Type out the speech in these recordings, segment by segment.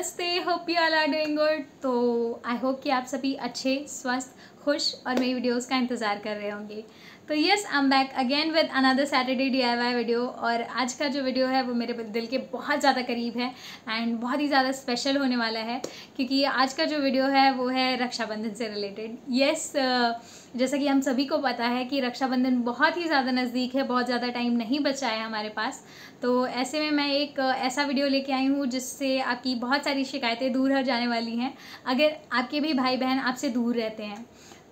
नमस्ते hope you all are doing good तो I hope कि आप सभी अच्छे स्वस्थ खुश और मेरी वीडियोस का इंतज़ार कर रहे होंगे तो yes I am back again with another Saturday D video और आज का जो वीडियो है वो मेरे दिल के बहुत ज़्यादा करीब है एंड बहुत ही ज़्यादा स्पेशल होने वाला है क्योंकि आज का जो वीडियो है वो है रक्षाबंधन से रिलेटेड यस yes, जैसा कि हम सभी को पता है कि रक्षाबंधन बहुत ही ज़्यादा नज़दीक है बहुत ज़्यादा टाइम नहीं बचा है हमारे पास तो ऐसे में मैं एक ऐसा वीडियो लेके आई हूँ जिससे आपकी बहुत सारी शिकायतें दूर हो जाने वाली हैं अगर आपके भी भाई बहन आपसे दूर रहते हैं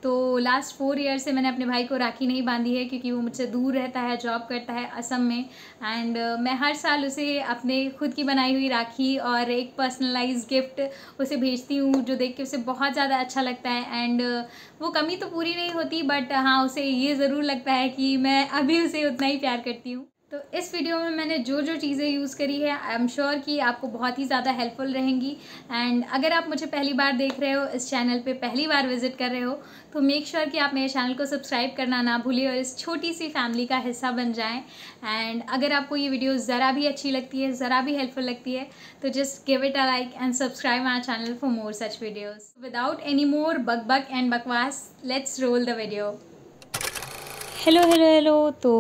तो लास्ट फोर ईयर से मैंने अपने भाई को राखी नहीं बांधी है क्योंकि वो मुझसे दूर रहता है जॉब करता है असम में एंड uh, मैं हर साल उसे अपने खुद की बनाई हुई राखी और एक पर्सनलाइज गिफ्ट उसे भेजती हूँ जो देख के उसे बहुत ज़्यादा अच्छा लगता है एंड uh, वो कमी तो पूरी नहीं होती बट हाँ उसे ये ज़रूर लगता है कि मैं अभी उसे उतना ही प्यार करती हूँ तो इस वीडियो में मैंने जो जो चीज़ें यूज़ करी है आई एम श्योर कि आपको बहुत ही ज़्यादा हेल्पफुल रहेंगी एंड अगर आप मुझे पहली बार देख रहे हो इस चैनल पे पहली बार विजिट कर रहे हो तो मेक श्योर sure कि आप मेरे चैनल को सब्सक्राइब करना ना भूलें और इस छोटी सी फैमिली का हिस्सा बन जाएं एंड अगर आपको ये वीडियो ज़रा भी अच्छी लगती है ज़रा भी हेल्पफुल लगती है तो just give it a like and subscribe my channel for more such videos without any more बक बक एंड बकवास let's roll the video hello hello hello तो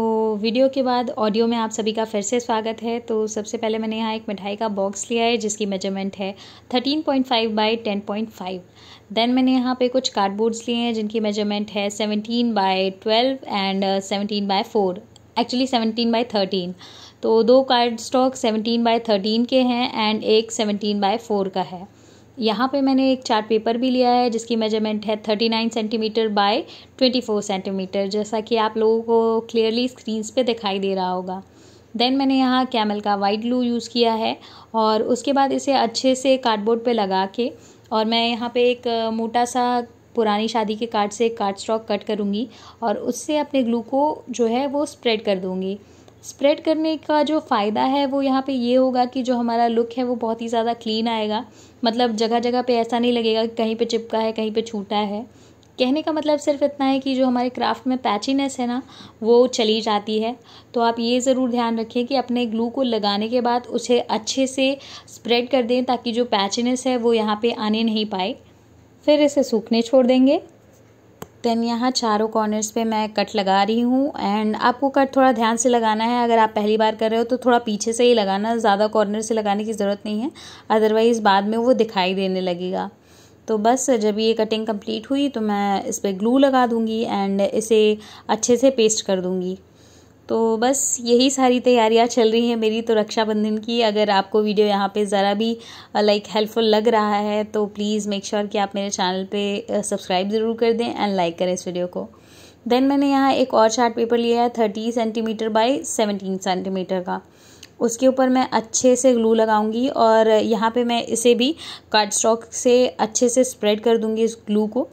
वीडियो के बाद ऑडियो में आप सभी का फिर से स्वागत है तो सबसे पहले मैंने यहाँ एक मिठाई का बॉक्स लिया है जिसकी मेजरमेंट है 13.5 point five by ten point five then मैंने यहाँ पे कुछ कार्डबोर्ड्स लिए हैं जिनकी मेजरमेंट है 17 by twelve and 17 by four actually 17 by thirteen तो दो card stock seventeen by thirteen के हैं एंड एक सेवनटीन बाय फोर का है यहाँ पे मैंने एक चार्ट पेपर भी लिया है जिसकी मेजरमेंट है thirty nine centimetre by twenty four centimetre जैसा कि आप लोगों को क्लियरली स्क्रीन्स पे दिखाई दे रहा होगा देन मैंने यहाँ कैमल का वाइट ग्लू यूज़ किया है और उसके बाद इसे अच्छे से कार्डबोर्ड पे लगा के और मैं यहाँ पे एक मोटा सा पुरानी शादी के कार्ड से कार्ड स्टॉक कट करूँगी और उससे अपने ग्लू को जो है वो स्प्रेड कर दूँगी स्प्रेड करने का जो फ़ायदा है वो यहाँ पे ये होगा कि जो हमारा लुक है वो बहुत ही ज़्यादा क्लीन आएगा मतलब जगह जगह पे ऐसा नहीं लगेगा कि कहीं पे चिपका है कहीं पे छूटा है कहने का मतलब सिर्फ इतना है कि जो हमारे क्राफ्ट में पैचीनेस है ना वो चली जाती है तो आप ये ज़रूर ध्यान रखें कि अपने ग्लू को लगाने के बाद उसे अच्छे से स्प्रेड कर दें ताकि जो पैचीनेस है वो यहाँ पर आने नहीं पाए फिर इसे सूखने छोड़ देंगे देन यहाँ चारों कॉर्नर्स पे मैं कट लगा रही हूँ एंड आपको कट थोड़ा ध्यान से लगाना है अगर आप पहली बार कर रहे हो तो थोड़ा पीछे से ही लगाना ज़्यादा कॉर्नर से लगाने की ज़रूरत नहीं है अदरवाइज़ बाद में वो दिखाई देने लगेगा तो बस जब ये कटिंग कंप्लीट हुई तो मैं इस पर ग्लू लगा दूँगी एंड इसे अच्छे से पेस्ट कर दूँगी तो बस यही सारी तैयारियां चल रही हैं मेरी तो रक्षाबंधन की अगर आपको वीडियो यहाँ पे ज़रा भी लाइक हेल्पफुल लग रहा है तो प्लीज़ मेक श्योर कि आप मेरे चैनल पे सब्सक्राइब ज़रूर कर दें एंड लाइक करें इस वीडियो को देन मैंने यहाँ एक और चार्ट पेपर लिया है thirty centimetre by seventeen centimetre का उसके ऊपर मैं अच्छे से ग्लू लगाऊंगी और यहाँ पे मैं इसे भी कार्ड स्टॉक से अच्छे से स्प्रेड कर दूंगी इस ग्लू को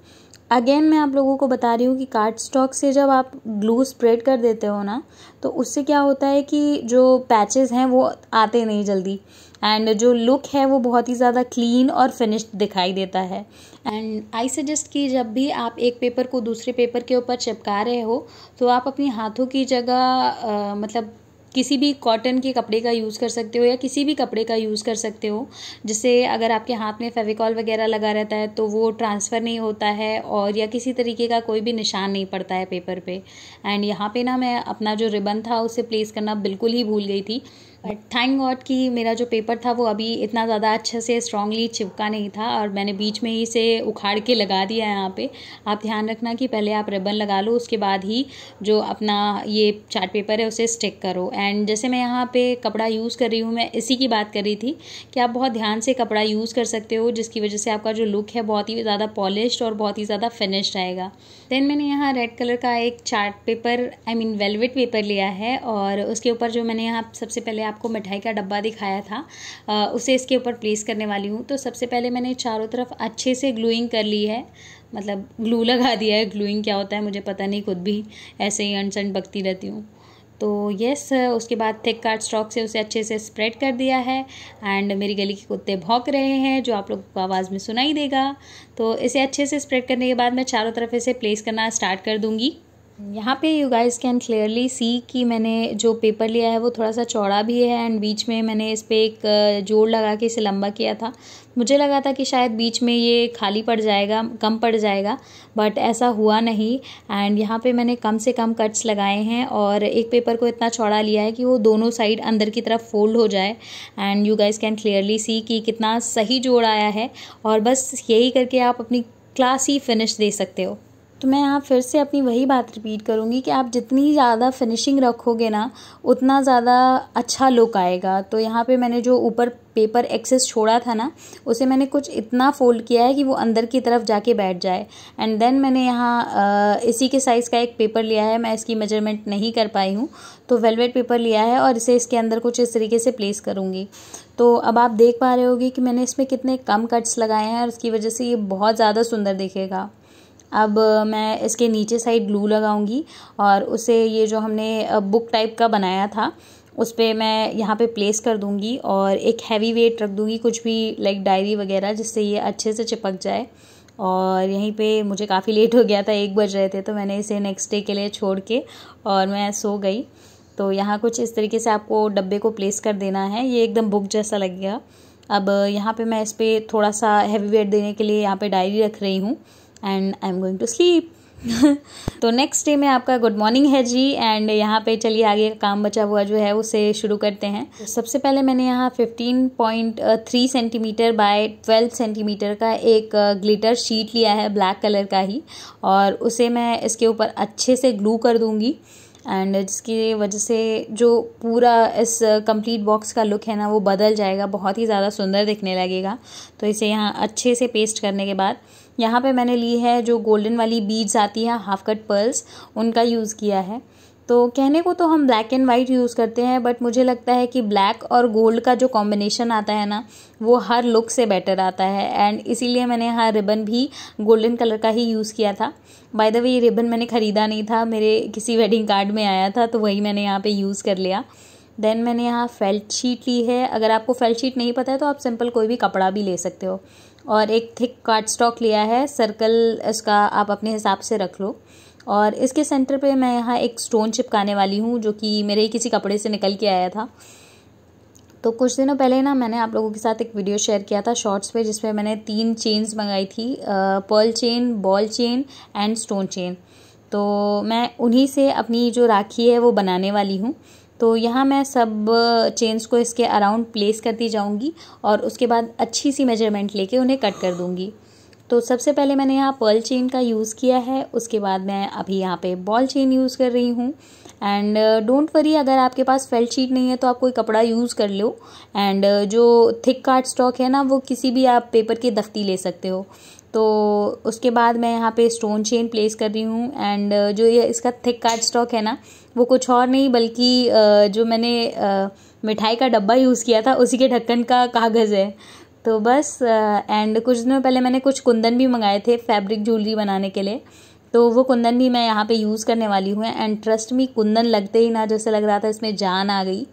अगेन मैं आप लोगों को बता रही हूँ कि कार्ड स्टॉक से जब आप ग्लू स्प्रेड कर देते हो ना तो उससे क्या होता है कि जो पैचेस हैं वो आते नहीं जल्दी एंड जो लुक है वो बहुत ही ज़्यादा क्लीन और फिनिश्ड दिखाई देता है एंड आई सजेस्ट कि जब भी आप एक पेपर को दूसरे पेपर के ऊपर चिपका रहे हो तो आप अपनी हाथों की जगह आ, मतलब किसी भी कॉटन के कपड़े का यूज़ कर सकते हो या किसी भी कपड़े का यूज़ कर सकते हो जिससे अगर आपके हाथ में फेविकॉल वगैरह लगा रहता है तो वो ट्रांसफ़र नहीं होता है और या किसी तरीके का कोई भी निशान नहीं पड़ता है पेपर पे एंड यहाँ पे ना मैं अपना जो रिबन था उसे प्लेस करना बिल्कुल ही भूल गई थी बट थैंक गॉड कि मेरा जो पेपर था वो अभी इतना ज़्यादा अच्छे से स्ट्रांगली चिपका नहीं था और मैंने बीच में ही से उखाड़ के लगा दिया है यहाँ पे आप ध्यान रखना कि पहले आप रिबन लगा लो उसके बाद ही जो अपना ये चार्ट पेपर है उसे स्टिक करो एंड जैसे मैं यहाँ पे कपड़ा यूज़ कर रही हूँ मैं इसी की बात कर रही थी कि आप बहुत ध्यान से कपड़ा यूज़ कर सकते हो जिसकी वजह से आपका जो लुक है बहुत ही ज़्यादा पॉलिश और बहुत ही ज़्यादा फिनिश रहेगा देन मैंने यहाँ रेड कलर का एक chart paper I mean velvet paper लिया है और उसके ऊपर जो मैंने यहाँ सबसे पहले आप आपको मिठाई का डब्बा दिखाया था आ, उसे इसके ऊपर प्लेस करने वाली हूँ तो सबसे पहले मैंने चारों तरफ अच्छे से ग्लूइंग कर ली है मतलब ग्लू लगा दिया है ग्लूइंग क्या होता है मुझे पता नहीं खुद भी ऐसे ही अनसन बकती रहती हूँ तो यस उसके बाद थिक कार्ड स्टॉक से उसे अच्छे से स्प्रेड कर दिया है एंड मेरी गली के कुत्ते भौंक रहे हैं जो आप लोग को आवाज़ में सुनाई देगा तो इसे अच्छे से स्प्रेड करने के बाद मैं चारों तरफ इसे प्लेस करना स्टार्ट कर दूँगी यहाँ पे you guys can clearly see कि मैंने जो पेपर लिया है वो थोड़ा सा चौड़ा भी है एंड बीच में मैंने इस पर एक जोड़ लगा के इसे लंबा किया था मुझे लगा था कि शायद बीच में ये खाली पड़ जाएगा कम पड़ जाएगा बट ऐसा हुआ नहीं एंड यहाँ पे मैंने कम से कम कट्स लगाए हैं और एक पेपर को इतना चौड़ा लिया है कि वो दोनों साइड अंदर की तरफ फोल्ड हो जाए and you guys can clearly see कि कितना सही जोड़ आया है और बस यही करके आप अपनी क्लास ही फिनिश दे सकते हो तो मैं यहाँ फिर से अपनी वही बात रिपीट करूँगी कि आप जितनी ज़्यादा फिनिशिंग रखोगे ना उतना ज़्यादा अच्छा लुक आएगा तो यहाँ पे मैंने जो ऊपर पेपर एक्सेस छोड़ा था ना उसे मैंने कुछ इतना फोल्ड किया है कि वो अंदर की तरफ जाके बैठ जाए एंड देन मैंने यहाँ इसी के साइज़ का एक पेपर लिया है मैं इसकी मेजरमेंट नहीं कर पाई हूँ तो वेलवेट पेपर लिया है और इसे इसके अंदर कुछ इस तरीके से प्लेस करूँगी तो अब आप देख पा रहे होगी कि मैंने इसमें कितने कम कट्स लगाए हैं और उसकी वजह से ये बहुत ज़्यादा सुंदर दिखेगा अब मैं इसके नीचे साइड ग्लू लगाऊंगी और उसे ये जो हमने बुक टाइप का बनाया था उस पर मैं यहाँ पे प्लेस कर दूँगी और एक हैवी वेट रख दूँगी कुछ भी लाइक डायरी वगैरह जिससे ये अच्छे से चिपक जाए और यहीं पे मुझे काफ़ी लेट हो गया था एक बज रहे थे तो मैंने इसे नेक्स्ट डे के लिए छोड़ के और मैं सो गई तो यहाँ कुछ इस तरीके से आपको डब्बे को प्लेस कर देना है ये एकदम बुक जैसा लग गया अब यहाँ पे मैं इस पर थोड़ा सा हैवी वेट देने के लिए यहाँ पे डायरी रख रही हूँ and I am going to sleep तो नेक्स्ट डे में आपका गुड मॉर्निंग है जी एंड यहाँ पे चलिए आगे का काम बचा हुआ जो है उसे शुरू करते हैं तो सबसे पहले मैंने यहाँ 15.3 सेंटीमीटर बाय 12 सेंटीमीटर का एक ग्लिटर uh, शीट लिया है ब्लैक कलर का ही और उसे मैं इसके ऊपर अच्छे से ग्लू कर दूँगी एंड जिसकी वजह से जो पूरा इस कंप्लीट uh, बॉक्स का लुक है ना वो बदल जाएगा बहुत ही ज़्यादा सुंदर दिखने लगेगा तो इसे यहाँ अच्छे से पेस्ट करने के बाद यहाँ पे मैंने ली है जो गोल्डन वाली बीड्स आती है हाफ कट पर्ल्स उनका यूज़ किया है तो कहने को तो हम ब्लैक एंड वाइट यूज़ करते हैं बट मुझे लगता है कि ब्लैक और गोल्ड का जो कॉम्बिनेशन आता है ना वो हर लुक से बेटर आता है एंड इसीलिए मैंने यहाँ रिबन भी गोल्डन कलर का ही यूज़ किया था बाय द वे ये रिबन मैंने ख़रीदा नहीं था मेरे किसी वेडिंग कार्ड में आया था तो वही मैंने यहाँ पर यूज़ कर लिया देन मैंने यहाँ फेल्ट शीट ली है अगर आपको फेल्ट शीट नहीं पता है तो आप सिंपल कोई भी कपड़ा भी ले सकते हो और एक थिक कार्ड स्टॉक लिया है सर्कल इसका आप अपने हिसाब से रख लो और इसके सेंटर पे मैं यहाँ एक स्टोन चिपकाने वाली हूँ जो कि मेरे ही किसी कपड़े से निकल के आया था तो कुछ दिनों पहले ना मैंने आप लोगों के साथ एक वीडियो शेयर किया था शॉर्ट्स पे जिसमें मैंने तीन चेन्स मंगाई थी pearl chain ball chain and stone chain तो मैं उन्हीं से अपनी जो राखी है वो बनाने वाली हूँ तो यहाँ मैं सब चेन्स को इसके अराउंड प्लेस करती जाऊँगी और उसके बाद अच्छी सी मेजरमेंट लेके उन्हें कट कर दूँगी तो सबसे पहले मैंने यहाँ पर्ल चेन का यूज़ किया है उसके बाद मैं अभी यहाँ पे बॉल चेन यूज़ कर रही हूँ एंड डोंट वरी अगर आपके पास फेल्ट शीट नहीं है तो आप कोई कपड़ा यूज़ कर लो एंड uh, जो थिक कार्ड स्टॉक है ना वो किसी भी आप पेपर की दफ्ती ले सकते हो तो उसके बाद मैं यहाँ पे स्टोन चेन प्लेस कर रही हूँ एंड uh, जो ये इसका थिक कार्ड स्टॉक है ना वो कुछ और नहीं बल्कि uh, जो मैंने uh, मिठाई का डब्बा यूज़ किया था उसी के ढक्कन का कागज़ है तो बस एंड कुछ दिनों पहले मैंने कुछ कुंदन भी मंगाए थे फैब्रिक ज्वेलरी बनाने के लिए तो वो कुंदन भी मैं यहाँ पे यूज़ करने वाली हूँ एंड ट्रस्ट मी कुंदन लगते ही ना जैसे लग रहा था इसमें जान आ गई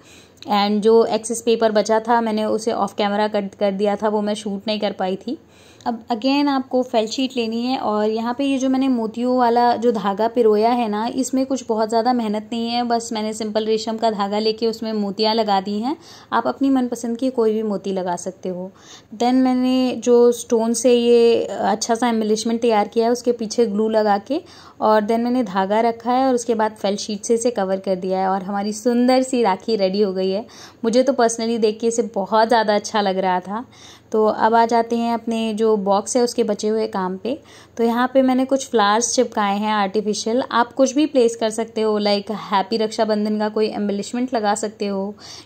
एंड जो एक्सेस पेपर बचा था मैंने उसे ऑफ कैमरा कट कर दिया था वो मैं शूट नहीं कर पाई थी अब अगेन आपको फेल शीट लेनी है और यहाँ पे ये जो मैंने मोतियों वाला जो धागा पिरोया है ना इसमें कुछ बहुत ज़्यादा मेहनत नहीं है बस मैंने सिंपल रेशम का धागा लेके उसमें मोतियाँ लगा दी हैं आप अपनी मनपसंद की कोई भी मोती लगा सकते हो देन मैंने जो स्टोन से ये अच्छा सा एम्बलिशमेंट तैयार किया है उसके पीछे ग्लू लगा के और देन मैंने धागा रखा है और उसके बाद फेल शीट से इसे कवर कर दिया है और हमारी सुंदर सी राखी रेडी हो गई है मुझे तो पर्सनली देख के इसे बहुत ज़्यादा अच्छा लग रहा था तो अब आ जाते हैं अपने जो बॉक्स है उसके बचे हुए काम पे तो यहाँ पे मैंने कुछ फ्लावर्स चिपकाए हैं आर्टिफिशियल आप कुछ भी प्लेस कर सकते हो लाइक हैप्पी रक्षाबंधन का कोई एम्बलिशमेंट लगा सकते हो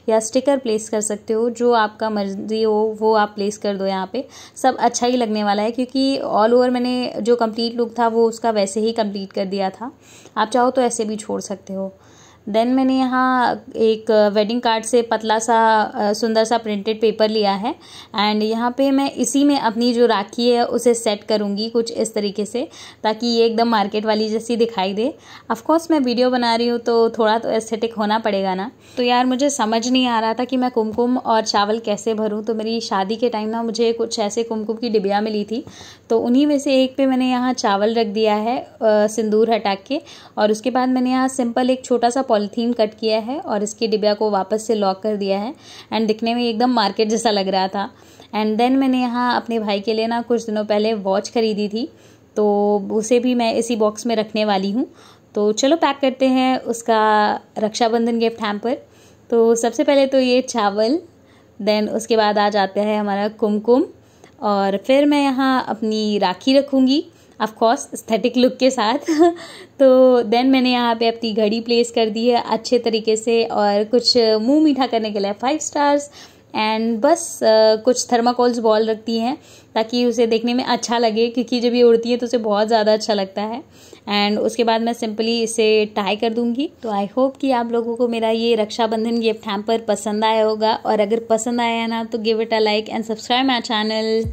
या स्टिकर प्लेस कर सकते हो जो आपका मर्जी हो वो आप प्लेस कर दो यहाँ पे सब अच्छा ही लगने वाला है क्योंकि ऑल ओवर मैंने जो कम्प्लीट लुक था वो उसका वैसे ही कम्प्लीट कर दिया था आप चाहो तो ऐसे भी छोड़ सकते हो देन मैंने यहाँ एक वेडिंग कार्ड से पतला सा सुंदर सा प्रिंटेड पेपर लिया है एंड यहाँ पे मैं इसी में अपनी जो राखी है उसे सेट करूँगी कुछ इस तरीके से ताकि ये एकदम मार्केट वाली जैसी दिखाई दे अफकोर्स मैं वीडियो बना रही हूँ तो थोड़ा तो एस्थेटिक होना पड़ेगा ना तो यार मुझे समझ नहीं आ रहा था कि मैं कुमकुम और चावल कैसे भरूँ तो मेरी शादी के टाइम ना मुझे कुछ ऐसे कुमकुम की डिबिया मिली थी तो उन्हीं में से एक पे मैंने यहाँ चावल रख दिया है सिंदूर हटा के और उसके बाद मैंने यहाँ सिंपल एक छोटा सा पॉलीथीन कट किया है और इसके डिब्बा को वापस से लॉक कर दिया है एंड दिखने में एकदम मार्केट जैसा लग रहा था एंड देन मैंने यहाँ अपने भाई के लिए ना कुछ दिनों पहले वॉच खरीदी थी तो उसे भी मैं इसी बॉक्स में रखने वाली हूँ तो चलो पैक करते हैं उसका रक्षाबंधन गिफ्ट हैम्पर तो सबसे पहले तो ये चावल देन उसके बाद आ जाता है हमारा कुमकुम और फिर मैं यहाँ अपनी राखी रखूँगी ऑफकोर्स स्थेटिक लुक के साथ तो देन मैंने यहाँ पे अपनी घड़ी प्लेस कर दी है अच्छे तरीके से और कुछ मुंह मीठा करने के लिए फाइव स्टार्स एंड बस आ, कुछ थर्माकोल्स बॉल रखती हैं ताकि उसे देखने में अच्छा लगे क्योंकि जब ये उड़ती है तो उसे बहुत ज़्यादा अच्छा लगता है एंड उसके बाद मैं सिंपली इसे टाई कर दूंगी तो आई होप कि आप लोगों को मेरा ये रक्षाबंधन गिफ्ट हैम्पर पसंद आया होगा और अगर पसंद आया ना तो give it a like and subscribe my channel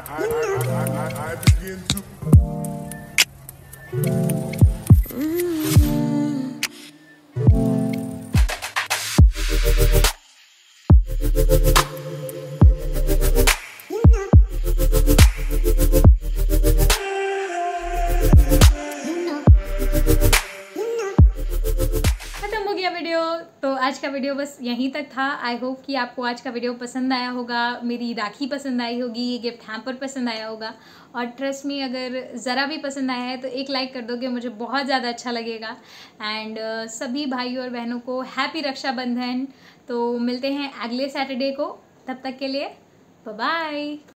I, I, I, I, I, begin to. गया वीडियो तो आज का वीडियो बस यहीं तक था आई होप कि आपको आज का वीडियो पसंद आया होगा मेरी राखी पसंद आई होगी ये गिफ्ट हैम्पर पसंद आया होगा और ट्रस्ट में अगर ज़रा भी पसंद आया है तो एक लाइक कर दोगे मुझे बहुत ज़्यादा अच्छा लगेगा एंड uh, सभी भाई और बहनों को हैप्पी रक्षाबंधन तो मिलते हैं अगले सैटरडे को तब तक के लिए बाय